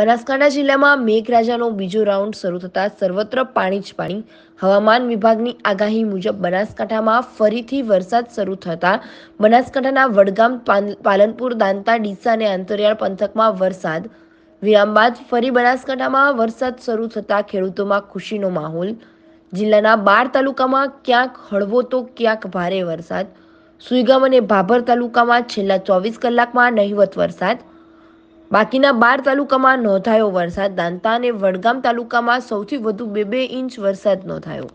બનાસકાંઠા જિલ્લામાં મેઘરાજાનો બીજો રાઉન્ડ શરૂ થતાં સર્વત્ર પાણી જ પાણી હવામાન વિભાગની આગાહી મુજબ બનાસકાંઠામાં ફરીથી વરસાદ શરૂ થતાં બનાસકાંઠાના વડગામ પાલનપુર દાંતા ડીસા અને અંતરિયાળ પંથકમાં વરસાદ વિરામ બાદ ફરી બનાસકાંઠામાં વરસાદ શરૂ થતા ખેડૂતોમાં ખુશીનો માહોલ જિલ્લાના બાર તાલુકામાં ક્યાંક હળવો તો ક્યાંક ભારે વરસાદ સુઈગામ અને ભાભર તાલુકામાં છેલ્લા ચોવીસ કલાકમાં નહિવત વરસાદ બાકીના બાર તાલુકામાં નોંધાયો વરસાદ દાંતા અને વડગામ તાલુકામાં સૌથી વધુ બે બે ઇંચ વરસાદ નોંધાયો